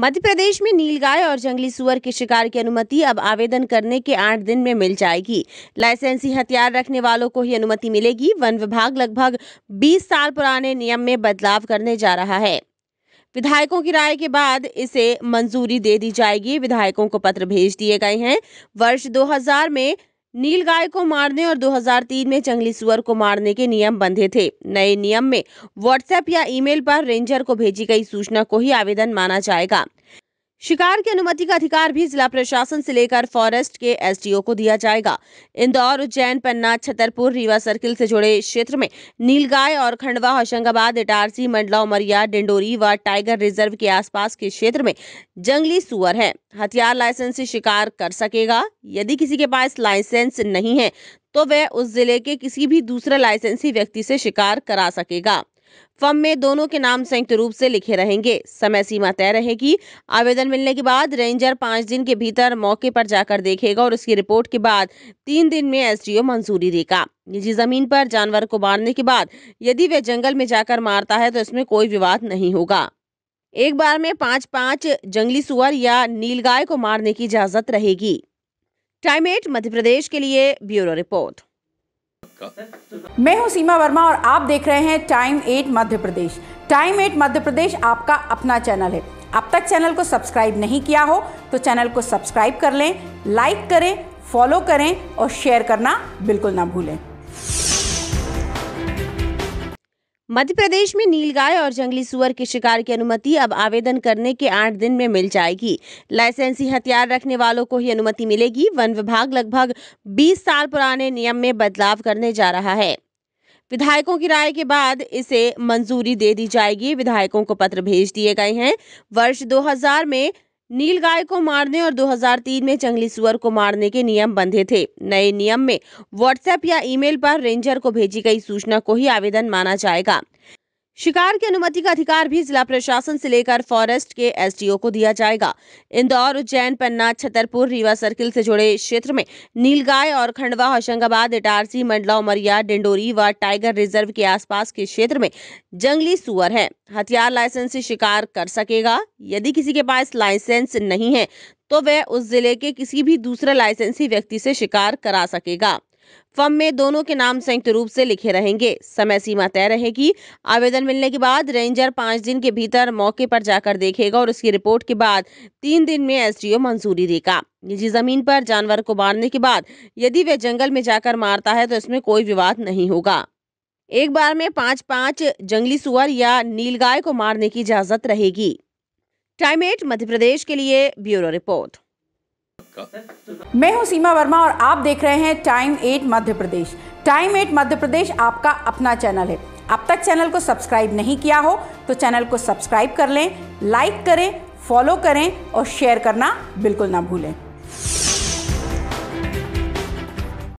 मध्य प्रदेश में नीलगाय और जंगली सुअर के शिकार की अनुमति अब आवेदन करने के आठ दिन में मिल जाएगी लाइसेंसी हथियार रखने वालों को ही अनुमति मिलेगी वन विभाग लगभग 20 साल पुराने नियम में बदलाव करने जा रहा है विधायकों की राय के बाद इसे मंजूरी दे दी जाएगी विधायकों को पत्र भेज दिए गए हैं वर्ष 2000 में नील गाय को मारने और 2003 में जंगली सुअर को मारने के नियम बंधे थे नए नियम में व्हाट्सएप या ईमेल पर रेंजर को भेजी गई सूचना को ही आवेदन माना जाएगा शिकार की अनुमति का अधिकार भी जिला प्रशासन से लेकर फॉरेस्ट के एसडीओ को दिया जाएगा इंदौर उज्जैन पन्ना छतरपुर रीवा सर्किल से जुड़े क्षेत्र में नीलगाय और खंडवा होशंगाबाद इटारसी मंडला उमरिया डिंडोरी व टाइगर रिजर्व के आसपास के क्षेत्र में जंगली सुअर है हथियार लाइसेंस से शिकार कर सकेगा यदि किसी के पास लाइसेंस नहीं है तो वह उस जिले के किसी भी दूसरे लाइसेंसी व्यक्ति से शिकार करा सकेगा फॉर्म में दोनों के नाम संयुक्त रूप से लिखे रहेंगे समय सीमा तय रहेगी आवेदन मिलने के बाद रेंजर पांच दिन के भीतर मौके पर जाकर देखेगा और उसकी रिपोर्ट के बाद तीन दिन में एसडीओ मंजूरी देगा निजी जमीन पर जानवर को मारने के बाद यदि वे जंगल में जाकर मारता है तो इसमें कोई विवाद नहीं होगा एक बार में पांच पांच जंगली सुअर या नीलगाय को मारने की इजाजत रहेगी टाइमेट मध्य प्रदेश के लिए ब्यूरो रिपोर्ट मैं हूं सीमा वर्मा और आप देख रहे हैं time at Madhya Pradesh time at Madhya Pradesh आपका अपना चैनल है अब तक चैनल को सब्सक्राइब नहीं किया हो तो चैनल को सब्सक्राइब कर लें लाइक करें फॉलो करें और शेयर करना बिल्कुल ना भूलें मध्य प्रदेश में नीलगाय और जंगली सुअर के शिकार की अनुमति अब आवेदन करने के आठ दिन में मिल जाएगी लाइसेंसी हथियार रखने वालों को ही अनुमति मिलेगी वन विभाग लगभग 20 साल पुराने नियम में बदलाव करने जा रहा है विधायकों की राय के बाद इसे मंजूरी दे दी जाएगी विधायकों को पत्र भेज दिए गए हैं वर्ष 2000 में नील गाय को मारने और 2003 में जंगली सुअर को मारने के नियम बंधे थे नए नियम में व्हाट्सएप या ईमेल पर रेंजर को भेजी गई सूचना को ही आवेदन माना जाएगा शिकार की अनुमति का अधिकार भी जिला प्रशासन से लेकर फॉरेस्ट के एसडीओ को दिया जाएगा इंदौर उज्जैन पन्ना छतरपुर रीवा सर्किल से जुड़े क्षेत्र में नीलगाय और खंडवा होशंगाबाद इटारसी मंडला उमरिया डिंडोरी व टाइगर रिजर्व के आसपास के क्षेत्र में जंगली सुअर है हथियार लाइसेंस से शिकार कर सकेगा यदि किसी के पास लाइसेंस नहीं है तो वह उस जिले के किसी भी दूसरे लाइसेंसी व्यक्ति से शिकार करा सकेगा फॉर्म में दोनों के नाम संयुक्त रूप से लिखे रहेंगे समय सीमा तय रहेगी आवेदन मिलने के बाद रेंजर पांच दिन के भीतर मौके पर जाकर देखेगा और उसकी रिपोर्ट के बाद तीन दिन में एसडीओ मंजूरी देगा निजी जमीन पर जानवर को मारने के बाद यदि वे जंगल में जाकर मारता है तो इसमें कोई विवाद नहीं होगा एक बार में पांच पांच जंगली सुअर या नीलगाय को मारने की इजाजत रहेगी टाइमेट मध्य प्रदेश के लिए ब्यूरो रिपोर्ट मैं हूं सीमा वर्मा और आप देख रहे हैं time at Madhya Pradesh time at Madhya Pradesh आपका अपना चैनल है अब तक चैनल को सब्सक्राइब नहीं किया हो तो चैनल को सब्सक्राइब कर लें लाइक करें फॉलो करें और शेयर करना बिल्कुल ना भूलें